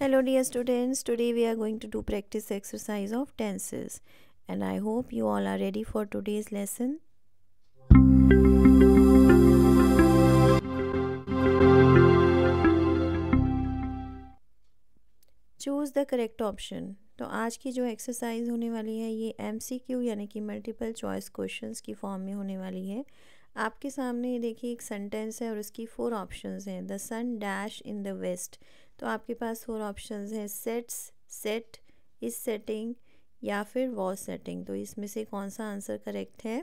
hello dear students today we are going to do practice exercise of tenses and i hope you all are ready for today's lesson choose the correct option तो आज की जो exercise होने वाली है ये M C Q यानी कि मल्टीपल चॉइस क्वेश्चंस की फॉर्म में होने वाली है आपके सामने ये देखिए एक सेंटेंस है और उसकी फोर ऑप्शंस हैं the sun dash in the west तो आपके पास फोर ऑप्शंस हैं सेट्स सेट इस सेटिंग या फिर वॉज सेटिंग तो इसमें से कौन सा आंसर करेक्ट है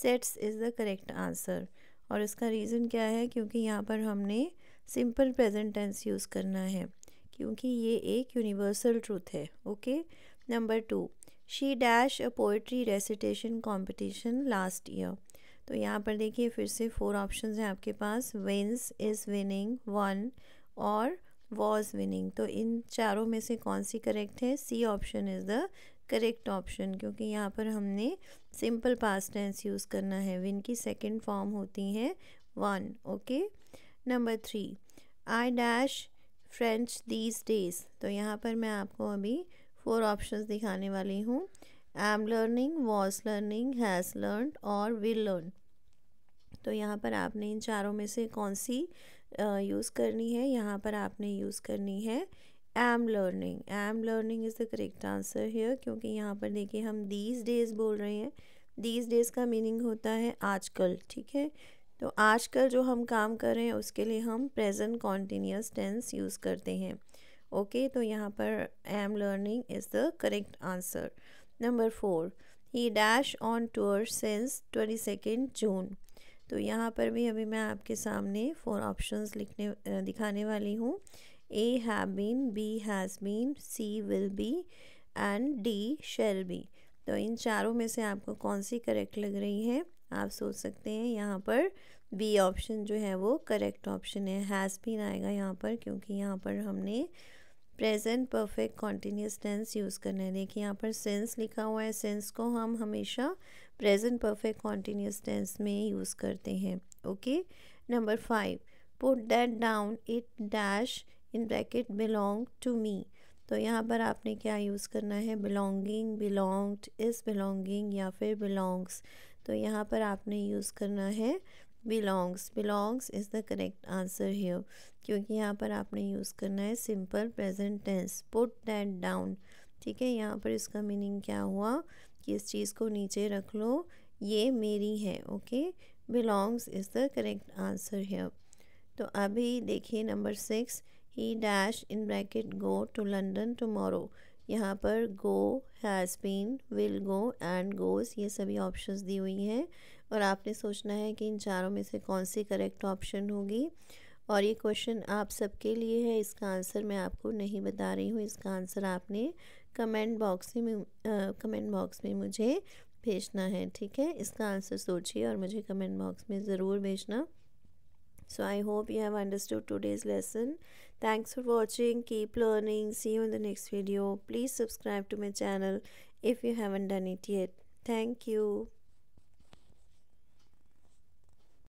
sets is the correct answer और इसका रीज़न क्या है क्योंकि यहाँ पर हमने सिंपल प्रेजेंट टेंस यूज़ करना है क्योंकि ये एक यूनिवर्सल ट्रूथ है okay number two she dash a poetry recitation competition last year तो यहाँ पर देखिए फिर से फोर ऑप्शन हैं आपके पास विन्स इज़ विनिंग वन और वॉज विनिंग तो इन चारों में से कौन सी करेक्ट है C option is the correct option क्योंकि यहाँ पर हमने सिंपल पास्ट टेंस यूज़ करना है विन की सेकंड फॉर्म होती है won okay number three I dash French these days तो यहाँ पर मैं आपको अभी फोर ऑप्शन दिखाने वाली हूँ am learning was learning has learn और विल लर्न तो यहाँ पर आपने इन चारों में से कौन सी यूज़ करनी है यहाँ पर आपने यूज़ करनी है am learning am learning is the correct answer here क्योंकि यहाँ पर देखिए हम दीज डेज बोल रहे हैं दीज डेज का मीनिंग होता है आजकल ठीक है तो आजकल जो हम काम कर रहे हैं उसके लिए हम प्रेजेंट कॉन्टीन्यूस टेंस यूज़ करते हैं ओके okay, तो यहाँ पर am learning is the correct answer number four he dash on tour since twenty second June तो यहाँ पर भी अभी मैं आपके सामने फोर ऑप्शंस लिखने दिखाने वाली हूँ A have been B has been C will be and D shall be तो इन चारों में से आपको कौन सी करेक्ट लग रही है आप सोच सकते हैं यहाँ पर बी ऑप्शन जो है वो करेक्ट ऑप्शन है हैज़ बीन आएगा यहाँ पर क्योंकि यहाँ पर हमने present perfect continuous tense use करना है देखिए यहाँ पर सेंस लिखा हुआ है सेंस को हम हमेशा प्रेजेंट परफेक्ट कॉन्टीन्यूस टेंस में यूज़ करते हैं okay number five put that down it dash in bracket belong to me तो यहाँ पर आपने क्या यूज़ करना है बिलोंगिंग बिलोंग्ड इज़ बिलोंगिंग या फिर बिलोंग्स तो यहाँ पर आपने यूज़ करना है belongs belongs is the correct answer here क्योंकि यहाँ पर आपने यूज़ करना है simple present tense put that down ठीक है यहाँ पर इसका मीनिंग क्या हुआ कि इस चीज़ को नीचे रख लो ये मेरी है okay belongs is the correct answer here तो अभी देखिए number six he dash in bracket go to London tomorrow यहाँ पर go has been will go and goes ये सभी ऑप्शंस दी हुई हैं और आपने सोचना है कि इन चारों में से कौन सी करेक्ट ऑप्शन होगी और ये क्वेश्चन आप सबके लिए है इसका आंसर मैं आपको नहीं बता रही हूँ इसका आंसर आपने कमेंट बॉक्स में कमेंट बॉक्स में मुझे भेजना है ठीक है इसका आंसर सोचिए और मुझे कमेंट बॉक्स में ज़रूर भेजना So I hope you have understood today's lesson. Thanks for watching. Keep learning. See you in the next video. Please subscribe to my channel if you haven't done it yet. Thank you.